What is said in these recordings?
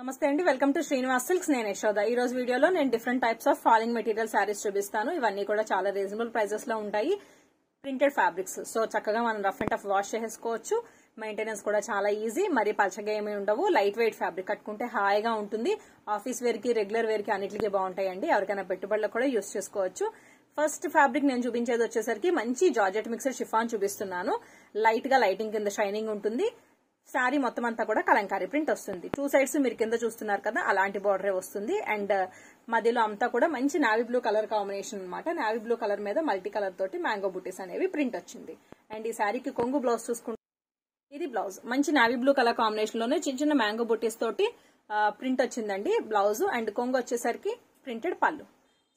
నమస్తే అండి welcome to Srinivas silks నేను యశోద ఈ రోజు వీడియోలో నేను different types of falling material sarees చూపిస్తాను ఇవన్నీ కూడా చాలా రీజనబుల్ ప్రైజెస్ లో ఉంటాయి ప్రింటెడ్ ఫ్యాబ్రిక్స్ సో చక్కగా మనం రఫ్ అండ్ టఫ్ వాష్ చేసుకోవచ్చు మెయింటెనెన్స్ కూడా చాలా ఈజీ మరి పలచగా ఏమీ ఉండవు లైట్ వెయిట్ ఫ్యాబ్రిక్ కట్టుకుంటే హాయిగా ఉంటుంది ఆఫీస్ వేర్కి రెగ్యులర్ వేర్కి అన్నిటికీ బాగుంటాయండి ఎవరికైనా పెట్టుబడులు కూడా యూస్ చేసుకోవచ్చు ఫస్ట్ ఫ్యాబ్రిక్ నేను చూపించేది వచ్చేసరికి మంచి జార్జెట్ మిక్సర్ షిఫాన్ చూపిస్తున్నాను లైట్ గా లైటింగ్ కింద షైనింగ్ ఉంటుంది శారీ మొత్తం అంతా కూడా కలంకారీ ప్రింట్ వస్తుంది టూ సైడ్స్ మీరు కింద చూస్తున్నారు కదా అలాంటి బార్డరే వస్తుంది అండ్ uh, మధ్యలో అంతా కూడా మంచి నావీ బ్లూ కలర్ కాంబినేషన్ అనమాట నావీ బ్లూ కలర్ మీద మల్టీ కలర్ తోటి మ్యాంగో బుటీస్ అనేవి ప్రింట్ వచ్చింది అండ్ ఈ శారీకి కొంగు బ్లౌజ్ చూసుకుంటే ఇది బ్లౌజ్ మంచి నావీ బ్లూ కలర్ కాంబినేషన్ లోనే చిన్న చిన్న మ్యాంగో బుటీస్ తోటి ప్రింట్ uh, వచ్చిందండి బ్లౌజ్ అండ్ కొంగు వచ్చేసరికి printed pallu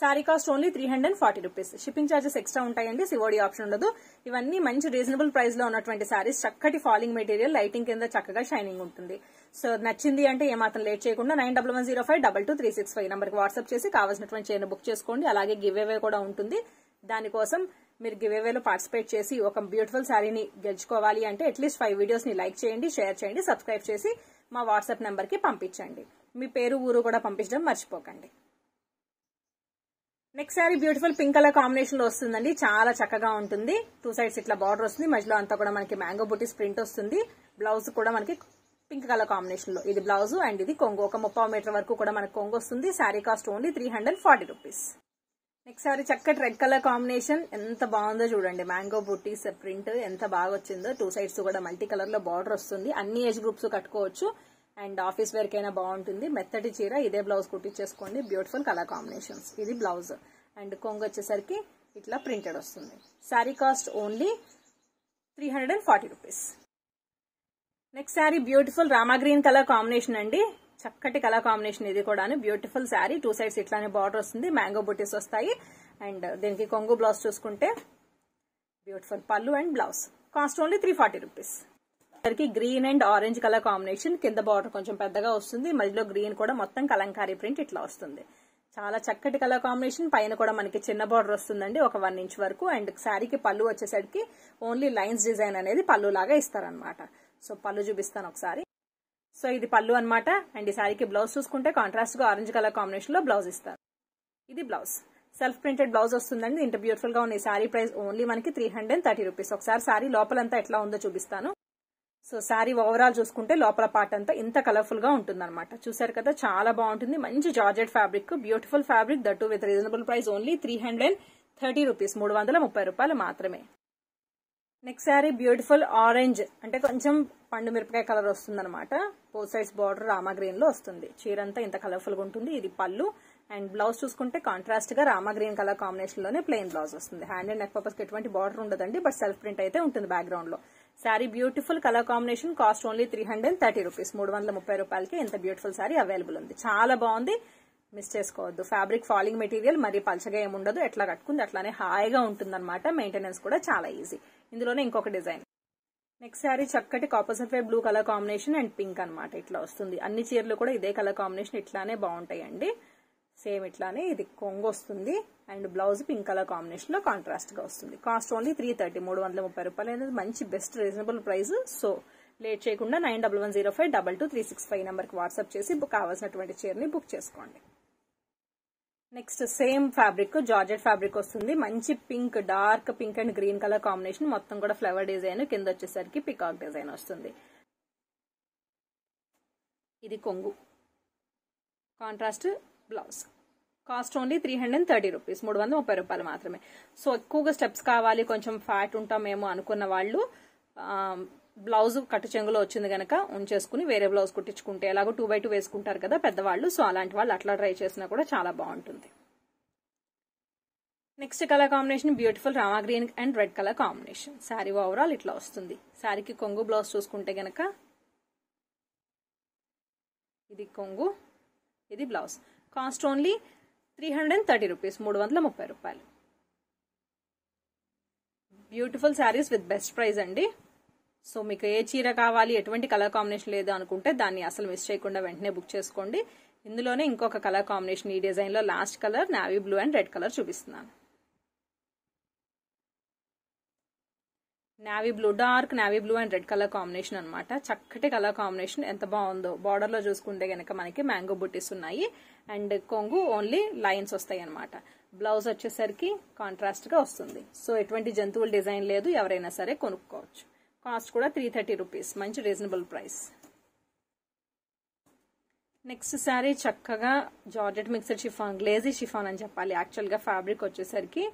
saree cost only three hundred and forty rupees shipping charges extra ఉంటాయండి సివోడి ఆప్షన్ ఉండదు ఇవన్నీ మంచి రీజనబుల్ ప్రైస్ లో ఉన్నటువంటి శారీస్ చక్కటి ఫాలింగ్ మెటీరియల్ లైటింగ్ కింద చక్కగా షైనింగ్ ఉంటుంది సో నచ్చింది అంటే ఏమాత్రం లేట్ చేయకుండా nine double one zero five double two three six five నెంబర్కి వాట్సాప్ చేసి కావాల్సినటువంటి చైన్ బుక్ చేసుకోండి అలాగే గివ్ అవే కూడా ఉంటుంది దానికోసం మీరు గివ్ అవేలో పార్టిసిపేట్ చేసి ఒక బ్యూటిఫుల్ శారీని గెలుచుకోవాలి అంటే అట్లీస్ట్ ఫైవ్ వీడియోస్ ని లైక్ చేయండి షేర్ చేయండి సబ్స్క్రైబ్ చేసి మా వాట్సాప్ నెంబర్కి పంపించండి మీ పేరు ఊరు కూడా పంపించడం మర్చిపోకండి next saree beautiful pink colour combination లో వస్తుందండి చాలా చక్కగా ఉంటుంది టూ సైడ్స్ ఇట్లా బార్డర్ వస్తుంది మధ్యలో అంతా కూడా మనకి మ్యాంగో బుటీస్ ప్రింట్ వస్తుంది బ్లౌజ్ కూడా మనకి పింక్ కలర్ కాంబినేషన్ లో ఇది బ్లౌజ్ అండ్ ఇది కొంగు ఒక ముప్పై మీటర్ వరకు కూడా మనకు కొంగు వస్తుంది saree cost only three hundred forty rupees next saree చక్కటి రెడ్ కలర్ కాంబినేషన్ ఎంత బాగుందో చూడండి మ్యాంగో బుటీస్ ప్రింట్ ఎంత బాగా వచ్చిందో టూ సైడ్స్ కూడా మల్టీ కలర్ లో బార్డర్ వస్తుంది అన్ని ఏజ్ గ్రూప్స్ కట్టుకోవచ్చు అండ్ ఆఫీస్ వేర్కి అయినా బాగుంటుంది మెత్తటి చీర ఇదే బ్లౌజ్ కుట్టించేసుకోండి బ్యూటిఫుల్ కలర్ కాంబినేషన్స్ ఇది బ్లౌజ్ అండ్ కొంగు వచ్చేసరికి ఇట్లా ప్రింటెడ్ వస్తుంది saree cost only three hundred and forty rupees next saree beautiful Rama green colour combination అండి చక్కటి కలర్ కాంబినేషన్ ఇది కూడా బ్యూటిఫుల్ శారీ టూ సైడ్స్ ఇట్లానే బార్డర్ వస్తుంది మ్యాంగో బుటీస్ వస్తాయి అండ్ దీనికి కొంగు బ్లౌజ్ చూసుకుంటే బ్యూటిఫుల్ పళ్ళు and blouse cost only three forty rupees మనకి green and orange colour combination కింద బార్డర్ కొంచెం పెద్దగా వస్తుంది మధ్యలో గ్రీన్ కూడా మొత్తం కలంకారీ ప్రింట్ ఇట్లా వస్తుంది చాలా చక్కటి కలర్ కాంబినేషన్ పైన కూడా మనకి చిన్న బార్డర్ వస్తుందండి ఒక వన్ ఇంచ్ వరకు అండ్ శారీకి పళ్ళు వచ్చేసరికి ఓన్లీ లైన్స్ డిజైన్ అనేది పళ్ళు లాగా ఇస్తారనమాట సో పళ్ళు చూపిస్తాను ఒకసారి సో ఇది పళ్ళు అనమాట అండ్ ఈ శారీకి బ్లౌజ్ చూసుకుంటే కాంట్రాస్ట్ గా ఆరెంజ్ కలర్ కాంబినేషన్ లో బ్లౌజ్ ఇస్తారు ఇది బ్లౌజ్ సెల్ఫ్ ప్రింటెడ్ బ్లౌజ్ వస్తుందండి ఇంత బ్యూటిఫుల్ గా ఉంది సారీ ప్రైస్ ఓన్లీ మనకి త్రీ హండ్రెడ్ థర్టీ రూపీస్ ఒకసారి శారీ లోపలంతా ఎట్లా ఉందో చూపిస్తాను సో శారీ ఓవరాల్ చూసుకుంటే లోపల పార్ట్ అంతా ఇంత కలర్ఫుల్ గా ఉంటుంది అనమాట చూసారు కదా చాలా బాగుంటుంది మంచి georgette fabric beautiful fabric that with reasonable price only three hundred thirty rupees మూడు వందల ముప్పై రూపాయలు మాత్రమే నెక్స్ట్ శారీ బ్యూటిఫుల్ ఆరెంజ్ అంటే కొంచెం పండు మిరపకాయ కలర్ వస్తుంది అనమాట four sides border Rama green లో వస్తుంది చీర అంతా ఇంత కలర్ఫుల్ గా ఉంటుంది ఇది పళ్ళు అండ్ బ్లౌజ్ చూసుకుంటే కాంట్రాస్ట్ గా రామా గ్రీన్ కలర్ కాంబినేషన్ లోనే ప్లెయిన్ బ్లౌజ్ వస్తుంది హ్యాండ్ అండ్ నెక్ పర్పస్ ఎటువంటి బార్డర్ ఉండదండి బట్ సెల్ఫ్ ప్రింట్ అయితే ఉంటుంది బ్యాక్గ్రౌండ్ లో sari beautiful colour combination cost only three hundred thirty rupees మూడు వందల ముప్పై రూపాయలకి ఎంత బ్యూటిఫుల్ శారీ అవైలబుల్ ఉంది చాలా బాగుంది మిస్ చేసుకోవద్దు ఫ్యాబ్రిక్ ఫాలింగ్ మెటీరియల్ మరి పలచగా ఏముండదు ఎట్లా కట్టుకుంది అట్లానే హాయిగా అనమాట మెయింటెనెన్స్ కూడా చాలా ఈజీ ఇందులోనే ఇంకొక డిజైన్ నెక్స్ట్ శారీ చక్కటి కాపర్సెట్ వే blue colour combination and pink అనమాట ఇట్లా వస్తుంది అన్ని చీరలు కూడా ఇదే కలర్ కాంబినేషన్ ఇట్లానే బాగుంటాయండి సేమ్ ఇట్లానే ఇది కొంగు వస్తుంది and blouse pink colour combination లో కాంట్రాస్ట్ గా వస్తుంది కాస్ట్ ఓన్లీ త్రీ థర్టీ మూడు వందల ముప్పై రూపాయలు అనేది మంచి best reasonable price so late చేయకుండా nine double one zero five double two three six five నెంబర్కి వాట్సాప్ చేసి బుక్ కావాల్సినటువంటి చీరని బుక్ చేసుకోండి next same fabric georgette fabric వస్తుంది మంచి pink dark pink and green colour combination మొత్తం కూడా ఫ్లవర్ డిజైన్ కింద వచ్చేసరికి పికాక్ డిజైన్ వస్తుంది ఇది కొంగు contrast blouse cost only three hundred and thirty rupees మూడు వందల ముప్పై రూపాయలు మాత్రమే సో ఎక్కువగా స్టెప్స్ కావాలి కొంచెం ఫ్యాట్ ఉంటామేమో అనుకున్న వాళ్ళు బ్లౌజ్ కట్టు చెంగులో వచ్చింది కనుక ఉంచేసుకుని వేరే బ్లౌజ్ కుట్టించుకుంటే ఎలాగో టూ బై టూ వేసుకుంటారు కదా పెద్దవాళ్ళు సో అలాంటి వాళ్ళు అట్లా ట్రై చేసినా కూడా చాలా బాగుంటుంది next colour combination beautiful Rama green and red colour combination sari overall ఇట్లా వస్తుంది శారీకి కొంగు బ్లౌజ్ చూసుకుంటే గనక ఇది కొంగు ఇది blouse cost only three hundred and thirty rupees మూడు వందల ముప్పై రూపాయలు beautiful saris with best price అండి సో మీకు ఏ చీర కావాలి ఎటువంటి కలర్ కాంబినేషన్ లేదు అనుకుంటే దాన్ని అసలు మిస్ చేయకుండా వెంటనే బుక్ చేసుకోండి ఇందులోనే ఇంకొక కలర్ కాంబినేషన్ ఈ డిజైన్లో last colour navy blue and red colour చూపిస్తున్నాను navy blue dark navy blue and red colour combination అనమాట చక్కటి కలర్ కాంబినేషన్ ఎంత బాగుందో బార్డర్లో చూసుకుంటే గనక మనకి మ్యాంగో బుట్టీస్ ఉన్నాయి అండ్ కొంగు ఓన్లీ లైన్స్ వస్తాయి అనమాట బ్లౌజ్ వచ్చేసరికి కాంట్రాస్ట్గా వస్తుంది సో ఎటువంటి జంతువుల డిజైన్ లేదు ఎవరైనా సరే కొనుక్కోవచ్చు కాస్ట్ కూడా త్రీ థర్టీ రూపీస్ మంచి రీజనబుల్ ప్రైస్ నెక్స్ట్ శారీ చక్కగా georgette mixer chiffon glazy chiffon అని చెప్పాలి యాక్చువల్గా ఫ్యాబ్రిక్ వచ్చేసరికి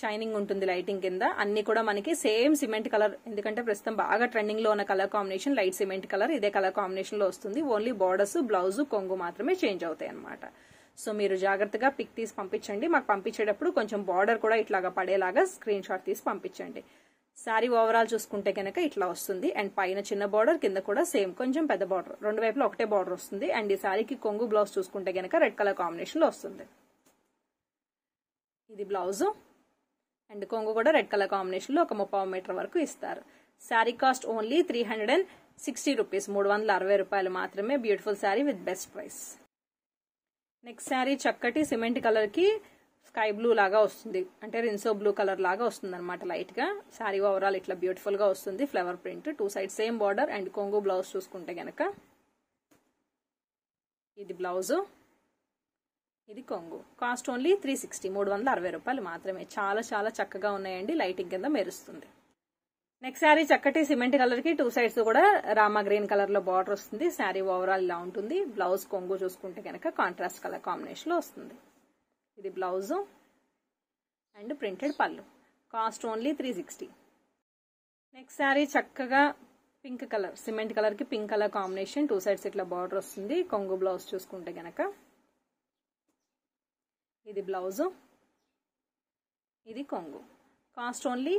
షైనింగ్ ఉంటుంది లైటింగ్ కింద అన్ని కూడా మనకి సేమ్ సిమెంట్ కలర్ ఎందుకంటే ప్రస్తుతం బాగా ట్రెండింగ్ లో ఉన్న colour combination light cement colour ఇదే కలర్ కాంబినేషన్ లో వస్తుంది ఓన్లీ బార్డర్స్ బ్లౌజ్ కొంగు మాత్రమే చేంజ్ అవుతాయి అనమాట సో మీరు జాగ్రత్తగా పిక్ తీసి పంపించండి మాకు పంపించేటప్పుడు కొంచెం బార్డర్ కూడా ఇట్లాగా పడేలాగా స్క్రీన్ షాట్ తీసి పంపించండి శారీ ఓవరాల్ చూసుకుంటే కనుక ఇట్లా వస్తుంది అండ్ పైన చిన్న బార్డర్ కింద కూడా సేమ్ కొంచెం పెద్ద బార్డర్ రెండు వైపులో ఒకటే బార్డర్ వస్తుంది అండ్ ఈ శారీకి కొంగు బ్లౌజ్ చూసుకుంటే కనుక రెడ్ కలర్ కాంబినేషన్ లో వస్తుంది ఇది బ్లౌజ్ అండ్ కొంగు కూడా రెడ్ కలర్ కాంబినేషన్లో ఒక ముప్పై మీటర్ వరకు ఇస్తారు sari cost only three hundred and sixty rupees మూడు వందల అరవై రూపాయలు మాత్రమే beautiful sari with best price next sari చక్కటి సిమెంట్ కలర్కి స్కై బ్లూ లాగా వస్తుంది అంటే రిన్సో బ్లూ కలర్ లాగా వస్తుంది అనమాట లైట్గా శారీ ఓవరాల్ ఇట్లా బ్యూటిఫుల్గా వస్తుంది flower print two side same border and కొంగు బ్లౌజ్ చూసుకుంటే గనక ఇది బ్లౌజు ఇది కొంగు కాస్ట్ ఓన్లీ త్రీ సిక్స్టీ మూడు వందల అరవై రూపాయలు మాత్రమే చాలా చాలా చక్కగా ఉన్నాయండి లైటింగ్ కింద మెరుస్తుంది నెక్స్ట్ శారీ చక్కటి సిమెంట్ కలర్ కి టూ సైడ్స్ కూడా రామా గ్రీన్ కలర్ లో బార్డర్ వస్తుంది శారీ ఓవరాల్ ఇలా ఉంటుంది బ్లౌజ్ కొంగు చూసుకుంటే కనుక కాంట్రాస్ట్ కలర్ కాంబినేషన్ లో వస్తుంది ఇది బ్లౌజ్ అండ్ ప్రింటెడ్ పళ్ళు cost only three sixty next sari చక్కగా పింక్ కలర్ సిమెంట్ కలర్ కి pink colour combination two sides ఇట్లా బార్డర్ వస్తుంది కొంగు బ్లౌజ్ చూసుకుంటే గనక ఇది బ్లౌజు ఇది కొంగు కాస్ట్ ఓన్లీ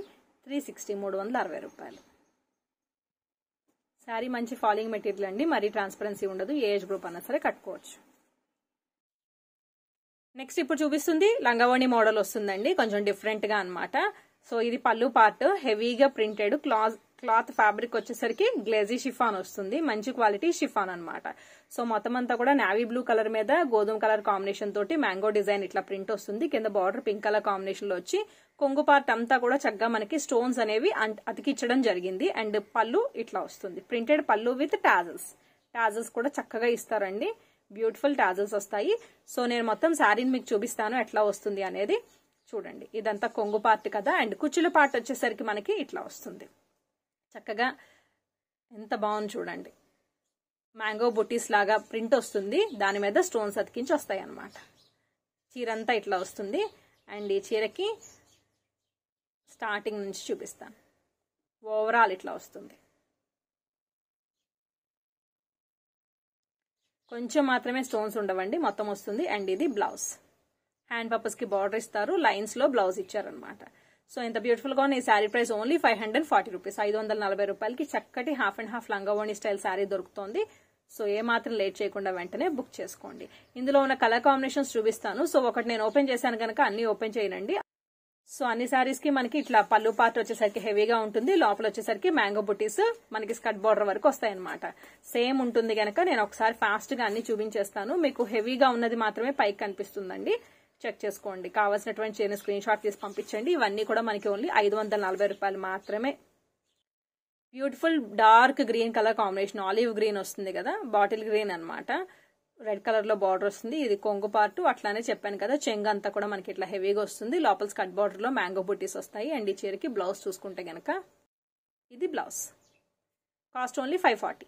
త్రీ సిక్స్టీ మూడు వందల అరవై రూపాయలు శారీ మంచి ఫాలింగ్ మెటీరియల్ అండి మరీ ట్రాన్స్పరెన్సీ ఉండదు ఏజ్ గ్రూప్ అన్నా సరే కట్టుకోవచ్చు నెక్స్ట్ ఇప్పుడు చూపిస్తుంది లంగవాణి మోడల్ వస్తుందండి కొంచెం డిఫరెంట్గా అనమాట సో ఇది పళ్ళు పార్ట్ హెవీగా ప్రింటెడ్ క్లాత్ క్లాత్ ఫ్యాబ్రిక్ వచ్చేసరికి గ్లేజీ షిఫాన్ వస్తుంది మంచి క్వాలిటీ షిఫాన్ అనమాట సో మొత్తం అంతా కూడా నావీ బ్లూ కలర్ మీద గోధుమ కలర్ కాంబినేషన్ తోటి మ్యాంగో డిజైన్ ఇట్లా ప్రింట్ వస్తుంది కింద బార్డర్ పింక్ కలర్ కాంబినేషన్ లో వచ్చి కొంగు పార్ట్ అంతా కూడా చక్కగా మనకి స్టోన్స్ అనేవి అతికిచ్చడం జరిగింది అండ్ పళ్ళు ఇట్లా వస్తుంది ప్రింటెడ్ పళ్ళు విత్ టాజల్స్ టాజల్స్ కూడా చక్కగా ఇస్తారండి బ్యూటిఫుల్ టాజల్స్ వస్తాయి సో నేను మొత్తం శారీని మీకు చూపిస్తాను ఎట్లా వస్తుంది అనేది చూడండి ఇదంతా కొంగు పార్ట్ కదా అండ్ కుచ్చుల పార్ట్ వచ్చేసరికి మనకి ఇట్లా వస్తుంది చక్కగా ఎంత బాగుంది చూడండి మ్యాంగో బొటీస్ లాగా ప్రింట్ వస్తుంది దాని మీద స్టోన్స్ అతికించి వస్తాయి అన్నమాట చీర అంతా ఇట్లా వస్తుంది అండ్ ఈ చీరకి స్టార్టింగ్ నుంచి చూపిస్తాను ఓవరాల్ ఇట్లా వస్తుంది కొంచెం మాత్రమే స్టోన్స్ ఉండవండి మొత్తం వస్తుంది అండ్ ఇది బ్లౌజ్ హ్యాండ్ పర్పస్కి బార్డర్ ఇస్తారు లైన్స్లో బ్లౌజ్ ఇచ్చారనమాట సో ఎంత బ్యూటిఫుల్ గా ఉన్న ఈ sari price only five hundred forty rupees ఐదు వందల నలభై రూపాయలకి చక్కటి హాఫ్ అండ్ హాఫ్ లంగావోణి స్టైల్ శారీ దొరుకుతుంది సో ఏ మాత్రం లేట్ చేయకుండా వెంటనే బుక్ చేసుకోండి ఇందులో ఉన్న కలర్ కాంబినేషన్స్ చూపిస్తాను సో ఒకటి నేను ఓపెన్ చేశాను కనుక అన్ని ఓపెన్ చేయనండి సో అన్ని సారీస్ కి మనకి ఇట్లా పళ్ళు పాత్ర వచ్చేసరికి హెవీగా ఉంటుంది లోపల వచ్చేసరికి మ్యాంగో బుటీస్ మనకి స్కట్ బోర్డర్ వరకు వస్తాయి అనమాట సేమ్ ఉంటుంది కనుక నేను ఒకసారి ఫాస్ట్ గా అన్ని చూపించేస్తాను మీకు హెవీగా ఉన్నది మాత్రమే పైకి కనిపిస్తుందండి చెక్ చేసుకోండి కావాల్సినటువంటి చైన్ స్క్రీన్ షాట్ తీసి పంపించండి ఇవన్నీ కూడా మనకి ఓన్లీ ఐదు వందల నలభై రూపాయలు మాత్రమే beautiful dark green colour combination olive green వస్తుంది కదా బాటిల్ గ్రీన్ అనమాట రెడ్ కలర్ లో బార్డర్ వస్తుంది ఇది కొంగు పార్ట్ అట్లానే చెప్పాను కదా చెంగ్ అంతా కూడా మనకి ఇట్లా హెవీగా వస్తుంది లోపల స్కట్ బార్డర్ లో మ్యాంగో బుటీస్ వస్తాయి అండ్ ఈ చీరకి బ్లౌజ్ చూసుకుంటే గనక ఇది blouse cost only five forty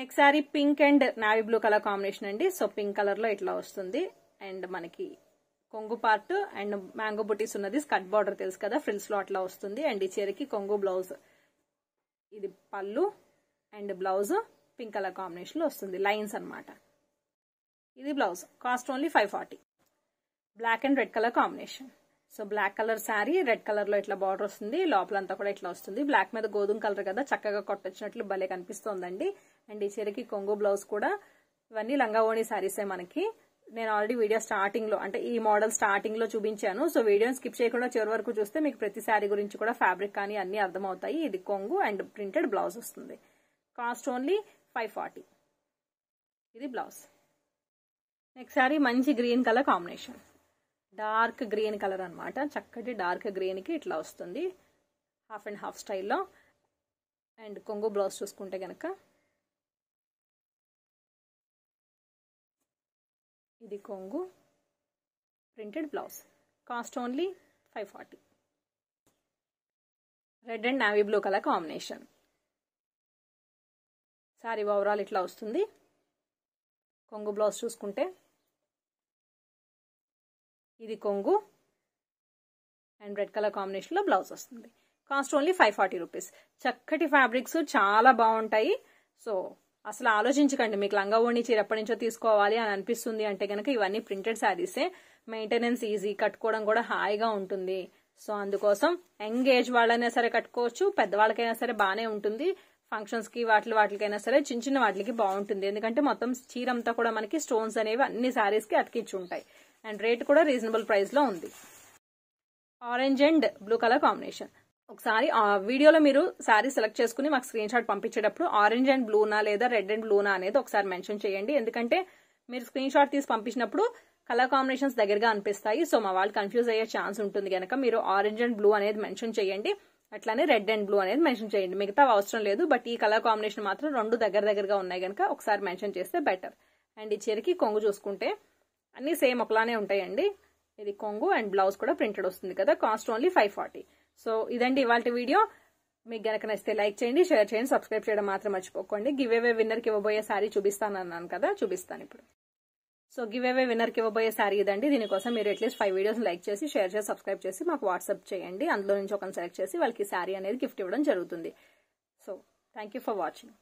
next sari pink and navy blue colour combination అండి సో పింక్ కలర్లో ఇట్లా వస్తుంది అండ్ మనకి కొంగు పార్ట్ అండ్ మ్యాంగో బుటీస్ ఉన్నది స్కట్ బార్డర్ తెలుసు కదా లో అట్లా వస్తుంది అండ్ ఈ చీరకి కొంగు బ్లౌజ్ ఇది పళ్ళు అండ్ బ్లౌజ్ పింక్ కలర్ కాంబినేషన్లో వస్తుంది లైన్స్ అనమాట ఇది blouse cost only five forty black and red colour combination so black colour sari red కలర్లో ఇట్లా బార్డర్ వస్తుంది లోపలంతా కూడా ఇట్లా వస్తుంది బ్లాక్ మీద గోధుమ కలర్ కదా చక్కగా కొట్టొచ్చినట్లు భలే కనిపిస్తోందండి అండ్ ఈ చీరకి కొంగు బ్లౌజ్ కూడా ఇవన్నీ లంగా ఓణి శారీసే మనకి నేను ఆల్రెడీ వీడియో స్టార్టింగ్ లో అంటే ఈ మోడల్ స్టార్టింగ్ లో చూపించాను సో వీడియోని స్కిప్ చేయకుండా చివరి వరకు చూస్తే మీకు ప్రతి శారీ గురించి కూడా ఫ్యాబ్రిక్ కానీ అన్ని అర్థమవుతాయి ఇది కొంగు అండ్ ప్రింటెడ్ బ్లౌజ్ వస్తుంది కాస్ట్ ఓన్లీ ఫైవ్ ఫార్టీ ఇది బ్లౌజ్ నెక్స్ట్ శారీ మంచి green colour combination dark green colour అనమాట చక్కటి డార్క్ గ్రీన్కి ఇట్లా వస్తుంది హాఫ్ అండ్ హాఫ్ స్టైల్లో అండ్ కొంగు బ్లౌజ్ చూసుకుంటే కనుక ఇది కొంగు printed blouse cost only five forty red and navy blue colour combination sari overall ఇట్లా వస్తుంది కొంగు బ్లౌజ్ చూసుకుంటే ఇది కొంగు అండ్ రెడ్ కలర్ కాంబినేషన్లో బ్లౌజ్ వస్తుంది cost only five forty rupees చక్కటి ఫ్యాబ్రిక్స్ చాలా బాగుంటాయి సో అసలు ఆలోచించకండి మీకు లంగా ఓణి చీర ఎప్పటి నుంచో తీసుకోవాలి అని అనిపిస్తుంది అంటే కనుక ఇవన్నీ ప్రింటెడ్ శారీసే మెయింటెనెన్స్ ఈజీ కట్టుకోవడం కూడా హాయిగా ఉంటుంది సో అందుకోసం యంగ్ ఏజ్ వాళ్ళైనా సరే కట్టుకోవచ్చు పెద్దవాళ్ళకైనా సరే బాగానే ఉంటుంది ఫంక్షన్స్ కి వాటి వాటికైనా సరే చిన్న చిన్న వాటికి బాగుంటుంది ఎందుకంటే మొత్తం చీర అంతా కూడా మనకి స్టోన్స్ అనేవి అన్ని శారీస్ కి అతికించి ఉంటాయి అండ్ రేట్ కూడా రీజనబుల్ ప్రైస్ లో ఉంది orange and blue colour combination ఒకసారి వీడియోలో మీరు శారీ సెలెక్ట్ చేసుకుని మాకు స్క్రీన్ షాట్ పంపించేటప్పుడు ఆరెంజ్ అండ్ బ్లూనా లేదా రెడ్ అండ్ బ్లూనా అనేది ఒకసారి మెన్షన్ చేయండి ఎందుకంటే మీరు స్క్రీన్ షాట్ తీసి పంపించినప్పుడు కలర్ కాంబినేషన్స్ దగ్గరగా అనిపిస్తాయి సో మా వాళ్ళు కన్ఫ్యూజ్ అయ్యే ఛాన్స్ ఉంటుంది కనుక మీరు ఆరెంజ్ అండ్ బ్లూ అనేది మెన్షన్ చేయండి అట్లానే రెడ్ అండ్ బ్లూ అనేది మెన్షన్ చేయండి మిగతా అవసరం లేదు బట్ ఈ కలర్ కాంబినేషన్ మాత్రం రెండు దగ్గర దగ్గరగా ఉన్నాయి కనుక ఒకసారి మెన్షన్ చేస్తే బెటర్ అండ్ ఈ చీరకి కొంగు చూసుకుంటే అన్నీ సేమ్ ఒకలానే ఉంటాయండి ఇది కొంగు అండ్ బ్లౌజ్ కూడా ప్రింటెడ్ వస్తుంది కదా cost only five forty so ఇదండి ఇవాళ వీడియో మీకు గనక నచ్చితే లైక్ చేయండి షేర్ చేయండి సబ్స్క్రైబ్ చేయడం మాత్రం మర్చిపోకండి గివ్ అవే విన్నర్కి ఇవ్వబోయే సారీ చూపిస్తాను అన్నాను కదా చూపిస్తాను ఇప్పుడు సో గివ్ అవే విన్నర్కి ఇవ్వబోయే సారీ ఇదండి దీనికోసం మీరు అట్లీస్ట్ ఫైవ్ వీడియోస్ లైక్ చేసి షేర్ చేసి సబ్స్క్రైబ్ చేసి మాకు వాట్సాప్ చేయండి అందులో నుంచి ఒకరిని సెలెక్ట్ చేసి వాళ్ళకి సారీ అనేది గిఫ్ట్ ఇవ్వడం జరుగుతుంది సో థ్యాంక్ ఫర్ వాచింగ్